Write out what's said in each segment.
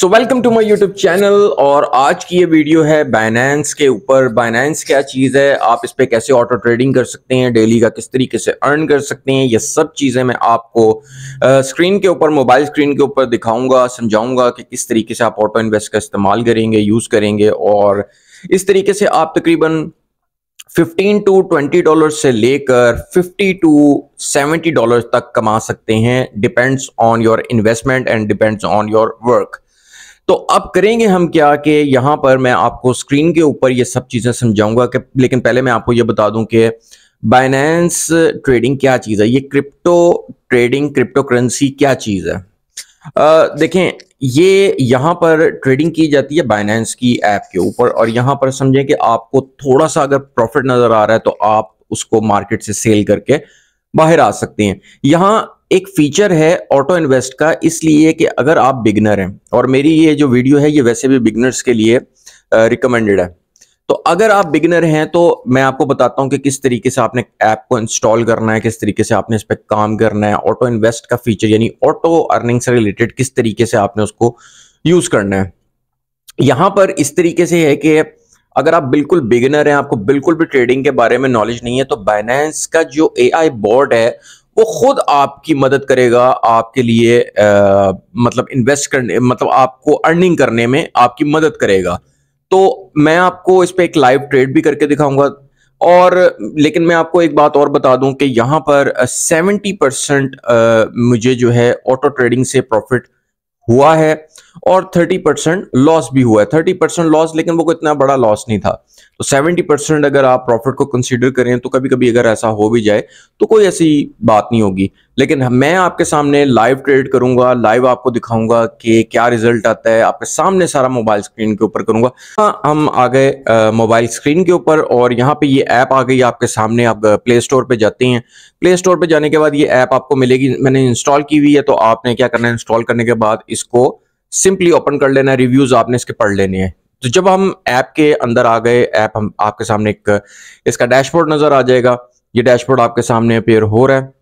so welcome to my YouTube channel और आज की ये वीडियो है बाइनेंस के ऊपर बाइनेंस क्या चीज़ है आप इस पर कैसे ऑटो ट्रेडिंग कर सकते हैं डेली का किस तरीके से अर्न कर सकते हैं ये सब चीज़ें मैं आपको स्क्रीन के ऊपर मोबाइल स्क्रीन के ऊपर दिखाऊंगा समझाऊंगा कि किस तरीके से आप ऑटो इन्वेस्ट का इस्तेमाल करेंगे यूज़ करेंगे और इस तरीके से आप तकरीबन 15 टू 20 डॉलर से लेकर 50 टू 70 डॉलर तक कमा सकते हैं depends on your investment and depends on your work तो अब करेंगे हम क्या कि यहां पर मैं आपको स्क्रीन के ऊपर ये सब चीज़ें समझाऊंगा कि लेकिन पहले मैं आपको ये बता दूं कि बाइनेंस ट्रेडिंग क्या चीज़ है ये क्रिप्टो ट्रेडिंग क्रिप्टो करेंसी क्या चीज़ है आ, देखें ये यहां पर ट्रेडिंग की जाती है बाइनेंस की ऐप के ऊपर और यहां पर समझें कि आपको थोड़ा सा अगर प्रॉफिट नज़र आ रहा है तो आप उसको मार्केट से सेल करके बाहर आ सकते हैं यहां एक फीचर है ऑटो इन्वेस्ट का इसलिए कि अगर आप बिगनर हैं और मेरी ये जो वीडियो है ये वैसे भी बिगनर्स के लिए रिकमेंडेड है तो अगर आप बिगनर हैं तो मैं आपको बताता हूं कि किस तरीके से आपने ऐप को इंस्टॉल करना है किस तरीके से आपने इस पर काम करना है ऑटो इन्वेस्ट का फीचर यानी ऑटो अर्निंग से रिलेटेड किस तरीके से आपने उसको यूज करना है यहां पर इस तरीके से है कि अगर आप बिल्कुल बिगिनर हैं आपको बिल्कुल भी ट्रेडिंग के बारे में नॉलेज नहीं है तो बाइनेंस का जो ए आई बोर्ड है वो खुद आपकी मदद करेगा आपके लिए आ, मतलब इन्वेस्ट करने मतलब आपको अर्निंग करने में आपकी मदद करेगा तो मैं आपको इस पर एक लाइव ट्रेड भी करके दिखाऊंगा और लेकिन मैं आपको एक बात और बता दूं कि यहां पर 70 परसेंट मुझे जो है ऑटो ट्रेडिंग से प्रॉफिट हुआ है और 30 परसेंट लॉस भी हुआ है 30 परसेंट लॉस लेकिन वो इतना बड़ा लॉस नहीं था तो 70 परसेंट अगर आप प्रॉफिट को कंसीडर करें तो कभी कभी अगर ऐसा हो भी जाए तो कोई ऐसी बात नहीं होगी लेकिन मैं आपके सामने लाइव ट्रेड करूंगा लाइव आपको दिखाऊंगा कि क्या रिजल्ट आता है आपके सामने सारा मोबाइल स्क्रीन के ऊपर करूंगा हाँ हम आ गए मोबाइल स्क्रीन के ऊपर और यहाँ पे ये ऐप आ गई आपके सामने आप प्ले स्टोर पे जाते हैं प्ले स्टोर पे जाने के बाद ये ऐप आपको मिलेगी मैंने इंस्टॉल की हुई है तो आपने क्या करना है इंस्टॉल करने के बाद इसको सिंपली ओपन कर लेना है रिव्यूज आपने इसके पढ़ लेने हैं तो जब हम ऐप के अंदर आ गए ऐप हम आपके सामने एक इसका डैशबोर्ड नजर आ जाएगा ये डैशबोर्ड आपके सामने अपेयर हो रहा है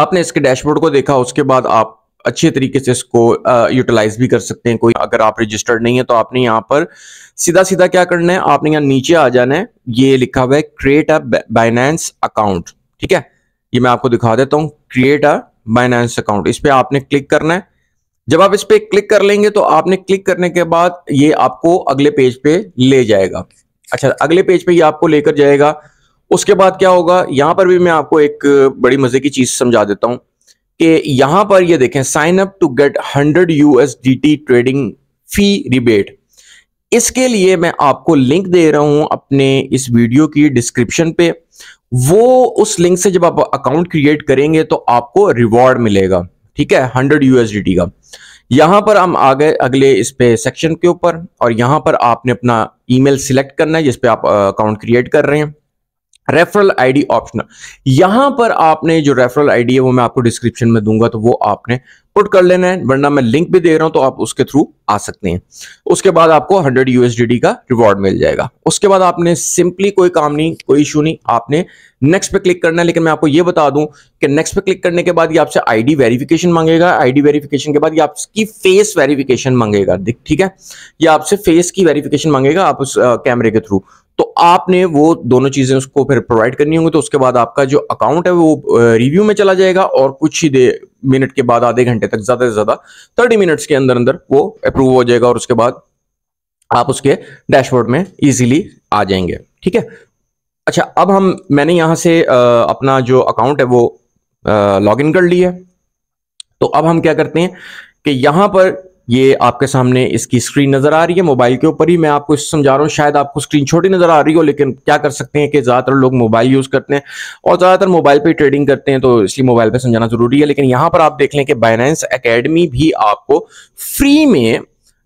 आपने इसके डैशबोर्ड को देखा उसके बाद आप अच्छे तरीके से इसको यूटिलाइज भी कर सकते हैं कोई अगर आप रजिस्टर्ड नहीं है तो आपने यहाँ पर सीधा सीधा क्या करना है आपने यहाँ नीचे आ जाना है ये लिखा हुआ है क्रिएट अ बाइनेंस अकाउंट ठीक है ये मैं आपको दिखा देता हूँ क्रिएट अ बाइनेंस अकाउंट इस पर आपने क्लिक करना है जब आप इस पर क्लिक कर लेंगे तो आपने क्लिक करने के बाद ये आपको अगले पेज पे ले जाएगा अच्छा अगले पेज पे ये आपको लेकर जाएगा उसके बाद क्या होगा यहां पर भी मैं आपको एक बड़ी मजे की चीज समझा देता हूं कि यहां पर ये देखें sign up to get hundred USDT trading fee rebate इसके लिए मैं आपको लिंक दे रहा हूं अपने इस वीडियो की डिस्क्रिप्शन पे वो उस लिंक से जब आप अकाउंट क्रिएट करेंगे तो आपको रिवॉर्ड मिलेगा ठीक है हंड्रेड यूएसडीटी का यहां पर हम आ गए अगले इस पे सेक्शन के ऊपर और यहां पर आपने अपना ईमेल सिलेक्ट करना है जिसपे आप अकाउंट क्रिएट कर रहे हैं रेफरल आईडी ऑप्शनल यहां पर आपने जो रेफरल आईडी है वो मैं आपको डिस्क्रिप्शन में दूंगा तो वो आपने पुट कर लेना है वरना मैं लिंक भी दे रहा हूं तो आप उसके थ्रू आ सकते हैं उसके बाद आपको 100 यूएसडीडी का रिवॉर्ड मिल जाएगा उसके बाद आपने सिंपली कोई काम नहीं कोई इशू नहीं आपने नेक्स्ट पे क्लिक करना है लेकिन मैं आपको ये बता दूं कि नेक्स्ट पे क्लिक करने के बाद ये आपसे आईडी वेरिफिकेशन मांगेगा आईडी वेरिफिकेशन के बाद ये आपकी फेस वेरिफिकेशन मांगेगा ठीक है ये आपसे फेस की वेरिफिकेशन मांगेगा आप उस कैमरे के थ्रू तो आपने वो दोनों चीज़ें उसको फिर प्रोवाइड करनी होंगी तो उसके बाद आपका जो अकाउंट है वो रिव्यू में चला जाएगा और कुछ ही देर मिनट के बाद आधे घंटे तक ज़्यादा से ज़्यादा थर्टी मिनट्स के अंदर अंदर वो अप्रूव हो जाएगा और उसके बाद आप उसके डैशबोर्ड में इजीली आ जाएंगे ठीक है अच्छा अब हम मैंने यहां से आ, अपना जो अकाउंट है वो लॉग कर लिया तो अब हम क्या करते हैं कि यहां पर ये आपके सामने इसकी स्क्रीन नज़र आ रही है मोबाइल के ऊपर ही मैं आपको इस समझा रहा हूँ शायद आपको स्क्रीन छोटी नज़र आ रही हो लेकिन क्या कर सकते हैं कि ज़्यादातर लोग मोबाइल यूज़ करते हैं और ज़्यादातर मोबाइल पे ट्रेडिंग करते हैं तो इसलिए मोबाइल पे समझाना ज़रूरी है लेकिन यहां पर आप देख लें कि बाइनेंस अकेडमी भी आपको फ्री में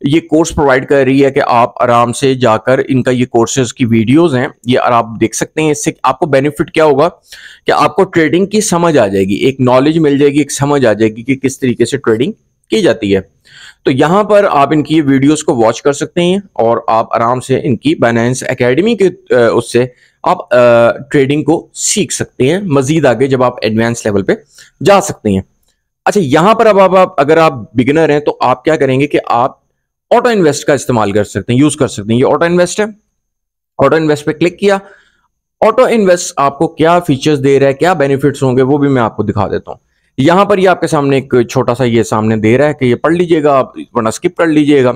ये कोर्स प्रोवाइड कर रही है कि आप आराम से जाकर इनका ये कोर्सेज की वीडियोस हैं ये आप देख सकते हैं इससे आपको बेनिफिट क्या होगा कि आपको ट्रेडिंग की समझ आ जाएगी एक नॉलेज मिल जाएगी एक समझ आ जाएगी कि किस तरीके से ट्रेडिंग की जाती है तो यहां पर आप इनकी वीडियोस को वॉच कर सकते हैं और आप आराम से इनकी बाइनेंस एकेडमी के उससे आप ट्रेडिंग को सीख सकते हैं मजीद आगे जब आप एडवांस लेवल पे जा सकते हैं अच्छा यहां पर अब आप, आप अगर आप बिगिनर हैं तो आप क्या करेंगे कि आप ऑटो इन्वेस्ट का इस्तेमाल कर सकते हैं यूज कर सकते हैं ये ऑटो इन्वेस्ट है ऑटो इन्वेस्ट पर क्लिक किया ऑटो इन्वेस्ट आपको क्या फीचर्स दे रहा है क्या बेनिफिट्स होंगे वो भी मैं आपको दिखा देता हूँ यहाँ पर ये आपके सामने एक छोटा सा ये सामने दे रहा है कि ये पढ़ लीजिएगा आप वरना स्किप कर लीजिएगा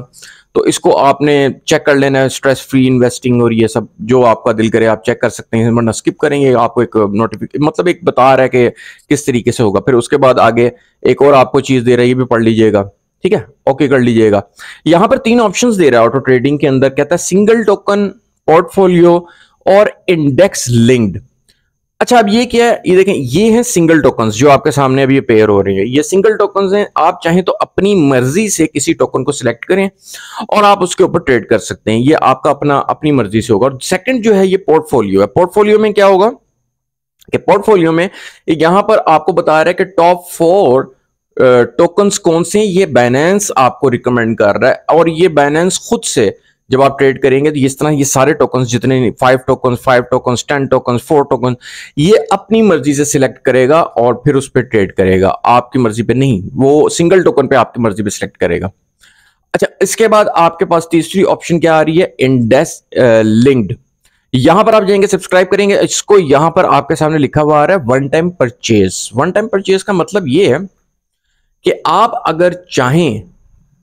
तो इसको आपने चेक कर लेना है स्ट्रेस फ्री इन्वेस्टिंग और ये सब जो आपका दिल करे आप चेक कर सकते हैं वरना स्किप करेंगे आपको एक नोटिफिकेशन मतलब एक बता रहा है कि किस तरीके से होगा फिर उसके बाद आगे एक और आपको चीज़ दे रहा है ये भी पढ़ लीजिएगा ठीक है ओके कर लीजिएगा यहाँ पर तीन ऑप्शन दे रहा है ऑटो ट्रेडिंग के अंदर कहता है सिंगल टोकन पोर्टफोलियो और इंडेक्स लिंक्ड अच्छा अब ये क्या है ये देखें ये है सिंगल टोकन जो आपके सामने अभी पेयर हो रही है ये सिंगल टोकन हैं आप चाहें तो अपनी मर्जी से किसी टोकन को सिलेक्ट करें और आप उसके ऊपर ट्रेड कर सकते हैं ये आपका अपना अपनी मर्जी से होगा और सेकंड जो है ये पोर्टफोलियो है पोर्टफोलियो में क्या होगा कि पोर्टफोलियो में यहां पर आपको बता रहा है कि टॉप फोर टोकन्स कौन से ये बैनेंस आपको रिकमेंड कर रहा है और ये बैनेंस खुद से जब आप ट्रेड करेंगे तो इस तरह ये सारे टोकन जितने five token five token ten token four token ये अपनी मर्जी से सिलेक्ट करेगा और फिर उस पर ट्रेड करेगा आपकी मर्जी पे नहीं वो सिंगल टोकन पे आपकी मर्जी पे सिलेक्ट करेगा अच्छा इसके बाद आपके पास तीसरी ऑप्शन क्या आ रही है इंडेस लिंक्ड यहां पर आप जाएंगे सब्सक्राइब करेंगे इसको यहां पर आपके सामने लिखा हुआ आ रहा है one time purchase one time purchase का मतलब ये है कि आप अगर चाहें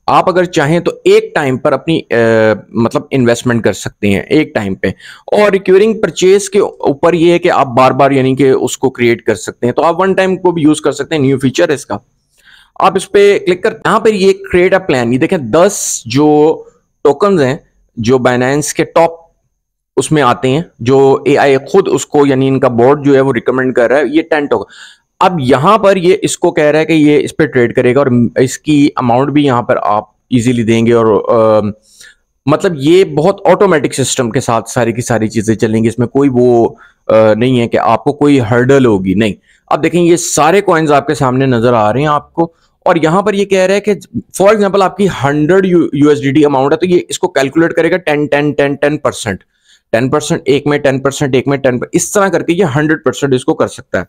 आप अगर चाहें तो एक टाइम पर अपनी आ, मतलब इन्वेस्टमेंट कर सकते हैं एक टाइम पे और रिक्यूरिंग परचेज के ऊपर ये है कि आप बार बार यानी कि उसको क्रिएट कर सकते हैं तो आप वन टाइम को भी यूज कर सकते हैं न्यू फीचर इसका आप इस पर क्लिक कर यहां पर ये क्रिएट अ प्लान ये देखें दस जो टोकन हैं जो बाइनेंस के टॉप उसमें आते हैं जो ए आई खुद उसको यानी इनका बोर्ड जो है वो रिकमेंड कर रहा है ये टेन टोकन अब यहां पर ये इसको कह रहा है कि ये इस पर ट्रेड करेगा और इसकी अमाउंट भी यहां पर आप इजीली देंगे और आ, मतलब ये बहुत ऑटोमेटिक सिस्टम के साथ सारी की सारी चीजें चलेंगी इसमें कोई वो आ, नहीं है कि आपको कोई हर्डल होगी नहीं अब देखें ये सारे कॉइन्स आपके सामने नजर आ रहे हैं आपको और यहां पर ये कह रहा है कि फॉर एग्जांपल आपकी 100 यूएसडीटी अमाउंट है तो ये इसको कैलकुलेट करेगा 10 10 10 10 परसेंट टेन परसेंट एक में टेन परसेंट एक में टेन इस तरह करके ये हंड्रेड परसेंट इसको कर सकता है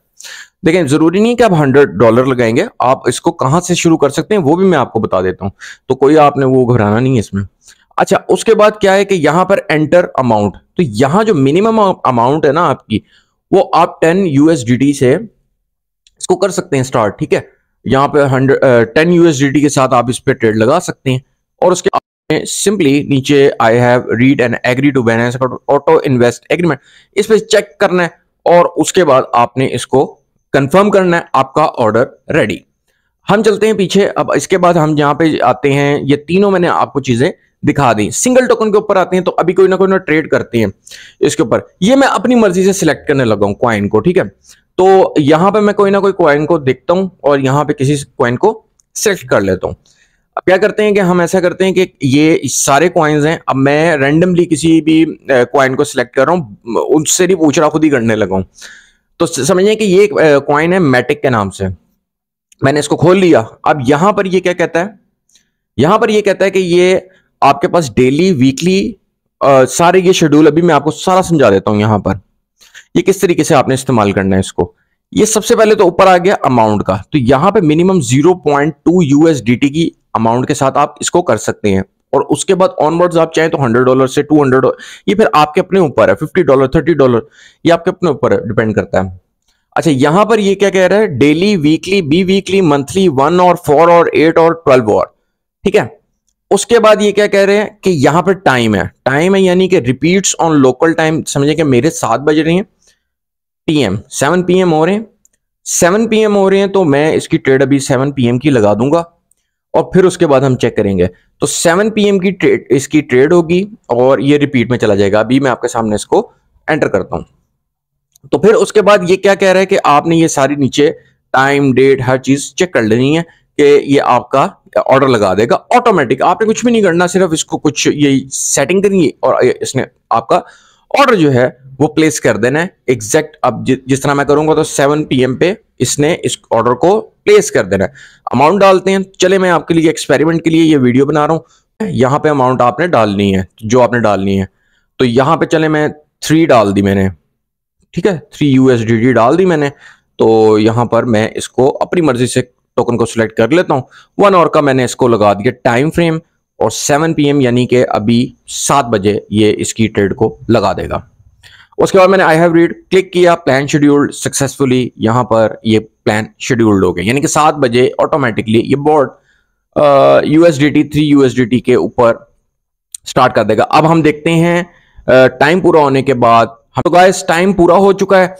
देखें जरूरी नहीं कि आप हंड्रेड डॉलर लगाएंगे आप इसको कहां से शुरू कर सकते हैं वो भी मैं आपको बता देता हूं तो कोई आपने वो घबराना नहीं है इसमें अच्छा उसके बाद क्या है कि यहां पर एंटर अमाउंट तो यहां जो मिनिमम अमाउंट है ना आपकी वो आप टेन यूएसडी से इसको कर सकते हैं स्टार्ट ठीक है यहां पर हंड्रेड टेन यूएसडी के साथ आप इस पर ट्रेड लगा सकते हैं और उसके सिंपली नीचे I have read and agree to balance account auto invest agreement इस पर चेक करना है और उसके बाद आपने इसको कंफर्म करना है आपका ऑर्डर रेडी हम चलते हैं पीछे अब इसके बाद हम जहां पे आते हैं ये तीनों मैंने आपको चीजें दिखा दी सिंगल टोकन के ऊपर आते हैं तो अभी कोई ना कोई ना ट्रेड करते हैं इसके ऊपर ये मैं अपनी मर्जी से सिलेक्ट करने लगा हूं क्वाइन को ठीक है तो यहां पे मैं कोई ना कोई क्वाइन को देखता हूं और यहां पे किसी क्वाइन को सिलेक्ट कर लेता हूं अब क्या करते हैं कि हम ऐसा करते हैं कि ये सारे क्वाइंस हैं अब मैं रेंडमली किसी भी क्वाइन को सिलेक्ट कर रहा हूँ उनसे भी पूछ रहा खुद ही करने लगा तो समझिए कि ये क्वाइन है मैटिक के नाम से मैंने इसको खोल लिया अब यहां पर ये क्या कहता है यहां पर ये कहता है कि ये आपके पास डेली वीकली आ, सारे ये शेड्यूल अभी मैं आपको सारा समझा देता हूं यहां पर ये किस तरीके से आपने इस्तेमाल करना है इसको ये सबसे पहले तो ऊपर आ गया अमाउंट का तो यहां पे मिनिमम 0.2 यूएसडीटी की अमाउंट के साथ आप इसको कर सकते हैं और उसके बाद ऑनवर्ड्स आप चाहें तो हंड्रेड डॉलर से टू हंड्रेड ये फिर आपके अपने ऊपर है फिफ्टी डॉलर थर्टी डॉलर ये आपके अपने ऊपर डिपेंड करता है अच्छा यहां पर ये क्या कह रहा है daily weekly biweekly monthly one और फोर और एट और ट्वेल्व और ठीक है उसके बाद ये क्या कह रहे हैं कि यहां पर टाइम है टाइम है यानी कि रिपीट ऑन लोकल टाइम समझे कि मेरे सात बज रहे हैं पीएम सेवन पीएम हो रहे हैं सेवन पीएम हो रहे हैं तो मैं इसकी ट्रेड अभी सेवन पीएम की लगा दूंगा और फिर उसके बाद हम चेक करेंगे तो 7 पीएम की ट्रेड इसकी ट्रेड होगी और ये रिपीट में चला जाएगा अभी मैं आपके सामने इसको एंटर करता हूं तो फिर उसके बाद ये क्या कह रहा है कि आपने ये सारी नीचे टाइम डेट हर चीज चेक कर लेनी है कि ये आपका ऑर्डर लगा देगा ऑटोमेटिक आपने कुछ भी नहीं करना सिर्फ इसको कुछ ये सेटिंग करनी है और इसने आपका ऑर्डर जो है वो प्लेस कर देना है एग्जैक्ट अब जि, जिस तरह मैं करूंगा तो 7 पीएम पे इसने इस ऑर्डर को प्लेस कर देना है अमाउंट डालते हैं चले मैं आपके लिए एक्सपेरिमेंट के लिए ये वीडियो बना रहा हूँ यहाँ पे अमाउंट आपने डालनी है जो आपने डालनी है तो यहाँ पे चले मैं थ्री डाल दी मैंने ठीक है थ्री यूएसडीटी डाल दी मैंने तो यहाँ पर मैं इसको अपनी मर्जी से टोकन को सिलेक्ट कर लेता हूँ वन आवर का मैंने इसको लगा दिया टाइम फ्रेम और सेवन पी यानी कि अभी सात बजे ये इसकी ट्रेड को लगा देगा उसके बाद मैंने आई हैव रीड क्लिक किया प्लान शेड्यूल्ड सक्सेसफुली यहां पर ये प्लान शेड्यूल्ड हो गए यानी कि सात बजे ऑटोमेटिकली ये बोर्ड यूएसडीटी थ्री यूएसडीटी के ऊपर स्टार्ट कर देगा अब हम देखते हैं टाइम पूरा होने के बाद हम हाँ, तो गाइस टाइम पूरा हो चुका है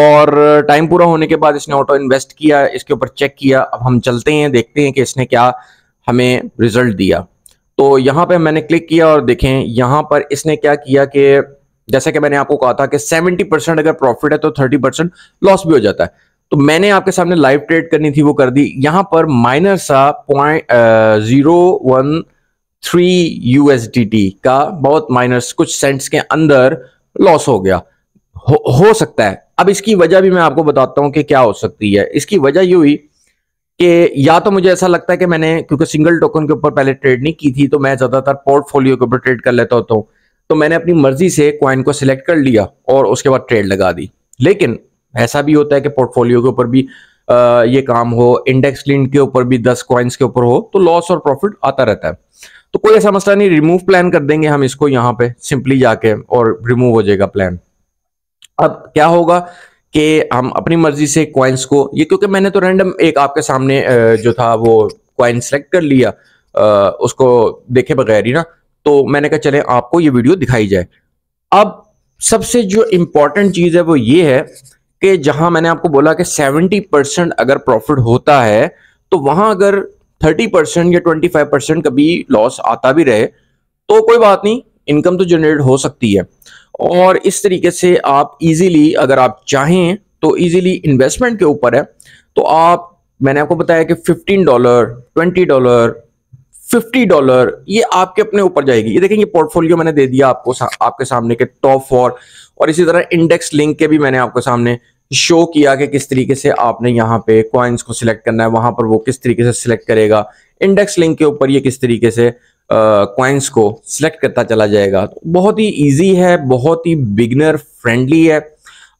और टाइम पूरा होने के बाद इसने ऑटो इन्वेस्ट किया इसके ऊपर चेक किया अब हम चलते हैं देखते हैं कि इसने क्या हमें रिजल्ट दिया तो यहां पे मैंने क्लिक किया और देखें यहां पर इसने क्या किया कि जैसा कि मैंने आपको कहा था कि 70 परसेंट अगर प्रॉफिट है तो 30 परसेंट लॉस भी हो जाता है तो मैंने आपके सामने लाइव ट्रेड करनी थी वो कर दी यहां पर माइनर सा point zero one three USDT का बहुत माइनस कुछ सेंट्स के अंदर लॉस हो गया हो, हो सकता है अब इसकी वजह भी मैं आपको बताता हूं कि क्या हो सकती है इसकी वजह ये हुई कि या तो मुझे ऐसा लगता है कि मैंने क्योंकि सिंगल टोकन के ऊपर पहले ट्रेड नहीं की थी तो मैं ज्यादातर पोर्टफोलियो के ऊपर ट्रेड कर लेता होता हूँ तो मैंने अपनी मर्जी से क्वाइन को सिलेक्ट कर लिया और उसके बाद ट्रेड लगा दी लेकिन ऐसा भी होता है कि पोर्टफोलियो के ऊपर भी आ, ये काम हो इंडेक्स लिंक के ऊपर भी दस क्वाइंस के ऊपर हो तो लॉस और प्रॉफिट आता रहता है तो कोई ऐसा मसला नहीं रिमूव प्लान कर देंगे हम इसको यहाँ पे सिंपली जाके और रिमूव हो जाएगा प्लान अब क्या होगा कि हम अपनी मर्जी से क्वाइंस को ये क्योंकि मैंने तो रैंडम एक आपके सामने जो था वो क्वाइंस सेलेक्ट कर लिया उसको देखे बगैर ही ना तो मैंने कहा चले आपको ये वीडियो दिखाई जाए अब सबसे जो इम्पोर्टेंट चीज है वो ये है कि जहां मैंने आपको बोला कि 70 परसेंट अगर प्रॉफिट होता है तो वहां अगर 30 परसेंट या 25 परसेंट कभी लॉस आता भी रहे तो कोई बात नहीं इनकम तो जनरेट हो सकती है और इस तरीके से आप इजीली अगर आप चाहें तो इजीली इन्वेस्टमेंट के ऊपर है तो आप मैंने आपको बताया कि 15 डॉलर 20 डॉलर फिफ्टी डॉलर ये आपके अपने ऊपर जाएगी ये देखें ये पोर्टफोलियो मैंने दे दिया आपको सा, आपके सामने के टॉप फोर और इसी तरह इंडेक्स लिंक के भी मैंने आपके सामने शो किया कि किस तरीके से आपने यहाँ पे क्वाइंस को सिलेक्ट करना है वहां पर वो किस तरीके से सिलेक्ट करेगा इंडेक्स लिंक के ऊपर ये किस तरीके से क्वाइंस को सिलेक्ट करता चला जाएगा तो बहुत ही ईजी है बहुत ही बिगनर फ्रेंडली है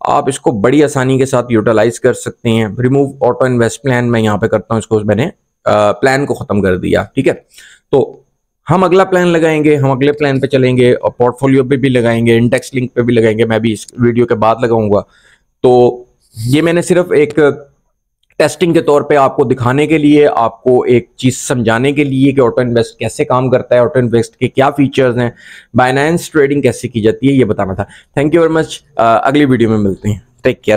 आप इसको बड़ी आसानी के साथ यूटिलाइज कर सकते हैं रिमूव ऑटो इन्वेस्ट प्लान मैं यहाँ पे करता हूँ इसको मैंने प्लान को ख़त्म कर दिया ठीक है तो हम अगला प्लान लगाएंगे हम अगले प्लान पे चलेंगे और पोर्टफोलियो पे भी लगाएंगे इंडेक्स लिंक पे भी लगाएंगे मैं भी इस वीडियो के बाद लगाऊंगा तो ये मैंने सिर्फ एक टेस्टिंग के तौर पे आपको दिखाने के लिए आपको एक चीज़ समझाने के लिए कि ऑटो इन्वेस्ट कैसे काम करता है ऑटो इन्वेस्ट के क्या फीचर्स हैं बाइनेंस ट्रेडिंग कैसे की जाती है ये बताना था थैंक यू वेरी मच अगली वीडियो में मिलते हैं टेक केयर